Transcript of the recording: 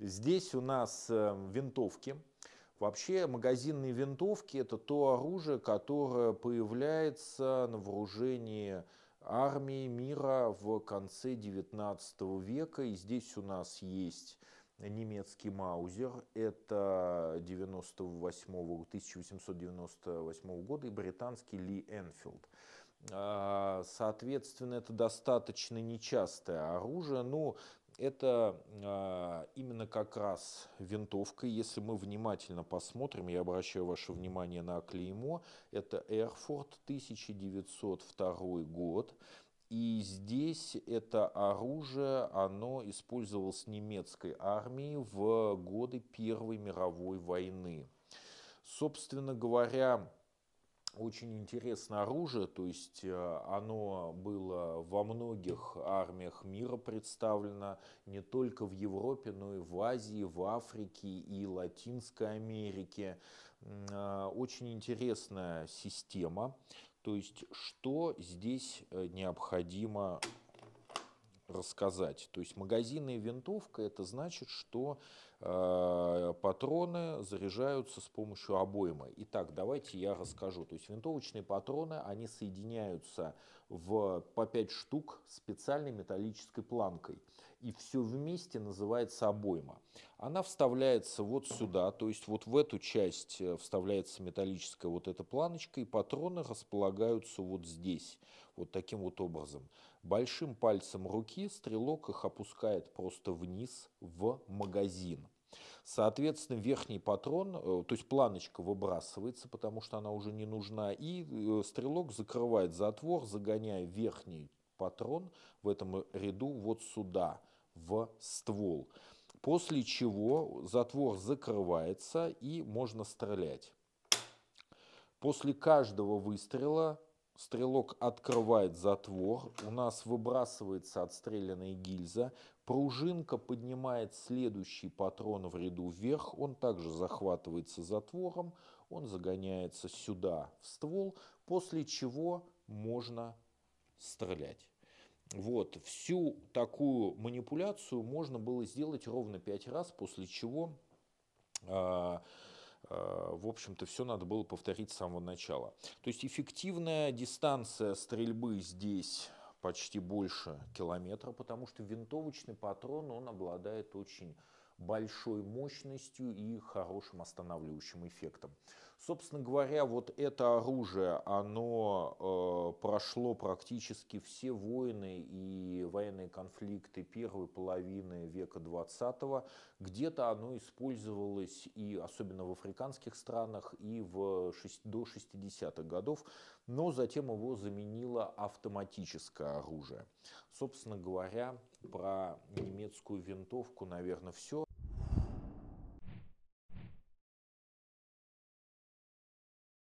Здесь у нас эм, винтовки. Вообще магазинные винтовки это то оружие, которое появляется на вооружении армии мира в конце 19 века. И здесь у нас есть немецкий маузер, это 1898 года, и британский Ли Энфилд. А, соответственно, это достаточно нечастое оружие. но ну, это а, именно как раз винтовка. Если мы внимательно посмотрим, я обращаю ваше внимание на клеймо, это Эрфорд 1902 год. И здесь это оружие, оно использовалось немецкой армией в годы Первой мировой войны. Собственно говоря, очень интересное оружие, то есть э, оно было во многих армиях мира представлено, не только в Европе, но и в Азии, в Африке и Латинской Америке. Э, очень интересная система, то есть что здесь э, необходимо рассказать. То есть магазинная винтовка это значит, что э, патроны заряжаются с помощью обоймы. Итак, давайте я расскажу. То есть винтовочные патроны, они соединяются в, по 5 штук специальной металлической планкой. И все вместе называется обойма. Она вставляется вот сюда, то есть вот в эту часть э, вставляется металлическая вот эта планочка, и патроны располагаются вот здесь, вот таким вот образом. Большим пальцем руки стрелок их опускает просто вниз в магазин. Соответственно, верхний патрон, э, то есть планочка выбрасывается, потому что она уже не нужна, и э, стрелок закрывает затвор, загоняя верхний патрон в этом ряду вот сюда, в ствол. После чего затвор закрывается и можно стрелять. После каждого выстрела Стрелок открывает затвор, у нас выбрасывается отстрелянная гильза, пружинка поднимает следующий патрон в ряду вверх, он также захватывается затвором, он загоняется сюда, в ствол, после чего можно стрелять. Вот, всю такую манипуляцию можно было сделать ровно 5 раз, после чего... Э, Э, в общем-то, все надо было повторить с самого начала. То есть эффективная дистанция стрельбы здесь почти больше километра, потому что винтовочный патрон, он обладает очень большой мощностью и хорошим останавливающим эффектом. Собственно говоря, вот это оружие, оно э, прошло практически все войны и военные конфликты первой половины века 20-го. Где-то оно использовалось и особенно в африканских странах, и в, до 60-х годов, но затем его заменило автоматическое оружие. Собственно говоря, про немецкую винтовку, наверное, все.